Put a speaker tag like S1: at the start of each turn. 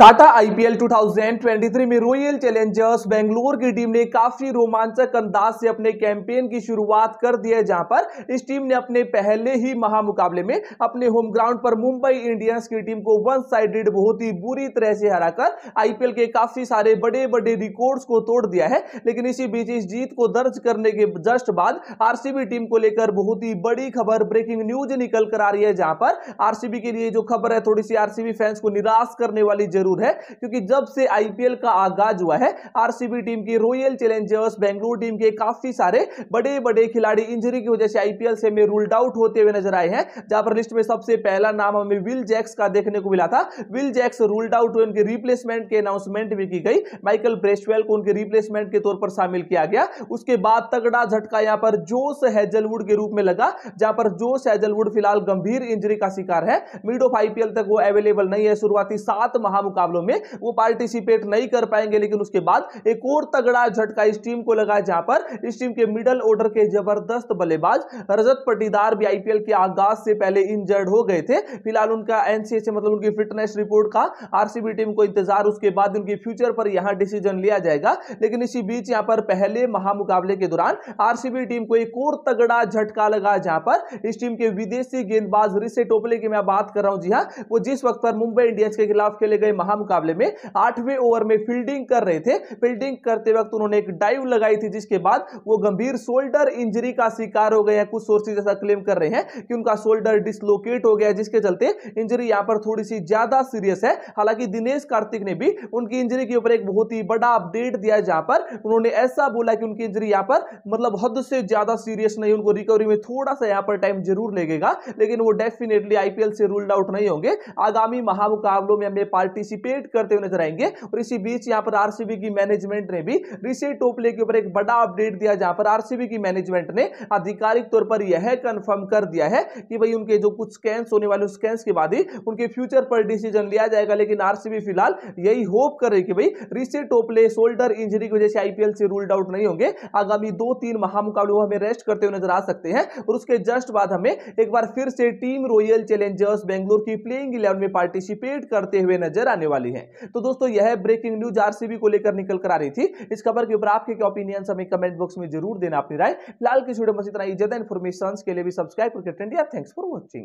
S1: Tata IPL 2023 में royal Challengers Bangalore की team ने काफी रोमांचक अंदाज से अपने कैंपेन की शुरुआत कर दी है जहां पर इस टीम ने अपने पहले ही महामुकाबले में अपने होम ग्राउंड पर मुंबई इंडियंस की टीम को वन साइडेड बहुत ही बुरी तरह से हराकर आईपीएल के काफी सारे बड़े बड़े रिकॉर्ड्स को तोड़ दिया है लेकिन इसी बीच इस जीत को दर्ज करने के जस्ट बाद आरसीबी टीम को लेकर बहुत ही बड़ी खबर ब्रेकिंग न्यूज निकल कर आ रही है जहां पर आरसीबी के लिए जो खबर है थोड़ी सी आरसीबी फैंस को निराश करने वाली जरूर जरूर है क्योंकि जब से आईपीएल का आगाज हुआ है आरसीबी टीम की रॉयल चैलेंजर्स बेंगलुरु टीम के काफी सारे बड़े बड़े खिलाड़ी इंजरी की वजह से आईपीएल से में रूल्ड आउट होते हुए नजर आए हैं जहां पर लिस्ट में सबसे पहला नाम हमें विल जैक्स का देखने को मिला था विल जैक्स रूल्ड आउट हुए उनके रिप्लेसमेंट के अनाउंसमेंट भी की गई माइकल ब्रेस्टवेल को उनके रिप्लेसमेंट के तौर पर शामिल किया गया उसके बाद तगड़ा झटका यहां पर जोश हैजलवुड के रूप में लगा जहां पर जोश हैजलवुड फिलहाल गंभीर इंजरी का शिकार है मिड ऑफ आईपीएल तक वो अवेलेबल नहीं है शुरुआती सात महामुका मुकाबलों में वो पार्टिसिपेट नहीं कर पाएंगे लेकिन उसके बाद एक और तगड़ा झटका इस टीम को लगा जहां पर इस टीम के मिडल ऑर्डर के जबरदस्त बल्लेबाज रजत पटीदार भी आईपीएल के आगाज से पहले इंजर्ड हो गए थे फिलहाल उनका एनसीएच मतलब उनकी फिटनेस रिपोर्ट का आरसीबी टीम को इंतजार उसके बाद उनके फ्यूचर पर यहां डिसीजन लिया जाएगा लेकिन इसी बीच यहां पर पहले महामुकाबले के दौरान आरसीबी टीम को एक और तगड़ा झटका लगा जहां पर इस टीम के विदेशी गेंदबाज रिसे टोपले की मैं बात कर रहा हूं जी हाँ वो जिस वक्त पर मुंबई इंडियंस के खिलाफ खेले गए महा महा मुकाबले में आठवें ओवर में फील्डिंग कर रहे थे फील्डिंग करते वक्त उन्होंने एक डाइव लगाई थी जिसके बाद वो गंभीर शोल्डर इंजरी का शिकार हो गए हैं कुछ सोर्सेज ऐसा क्लेम कर रहे हैं कि उनका शोल्डर डिसलोकेट हो गया जिसके चलते इंजरी यहाँ पर थोड़ी सी ज्यादा सीरियस है हालांकि दिनेश कार्तिक ने भी उनकी इंजरी के ऊपर एक बहुत ही बड़ा अपडेट दिया है जहां पर उन्होंने ऐसा बोला कि उनकी इंजरी यहाँ पर मतलब हद से ज्यादा सीरियस नहीं उनको रिकवरी में थोड़ा सा यहाँ पर टाइम जरूर लगेगा लेकिन वो डेफिनेटली आईपीएल से रूल्ड आउट नहीं होंगे आगामी महामुकाबलों में हमें पार्टी डिबेट करते हुए नजर आएंगे और इसी बीच यहां पर आरसीबी की मैनेजमेंट ने भी ऋषि टोपले के ऊपर एक बड़ा अपडेट दिया जहां पर आरसीबी की मैनेजमेंट ने आधिकारिक तौर पर यह कंफर्म कर दिया है कि भाई उनके जो कुछ स्कैंस होने वाले स्कैंस के बाद ही उनके फ्यूचर पर डिसीजन लिया जाएगा लेकिन आरसीबी फिलहाल यही होप कर रही कि भाई ऋषि टोपले शोल्डर इंजरी की वजह से आईपीएल से रूल्ड आउट नहीं होंगे आगामी दो तीन महामुकाबले वो हमें रेस्ट करते हुए नजर आ सकते हैं और उसके जस्ट बाद हमें एक बार फिर से टीम रॉयल चैलेंजर्स बेंगलोर की प्लेइंग इलेवन में पार्टिसिपेट करते हुए नजर आने आने वाली है तो दोस्तों यह ब्रेकिंग न्यूज आरसीबी को लेकर निकल कर आ रही थी इस खबर के ऊपर आपके क्या ओपिनियन हमें कमेंट बॉक्स में जरूर देना अपनी राय लाल की वीडियो में इतना ज्यादा इन्फॉर्मेशन के लिए भी सब्सक्राइब करके थैंक्स फॉर वॉचिंग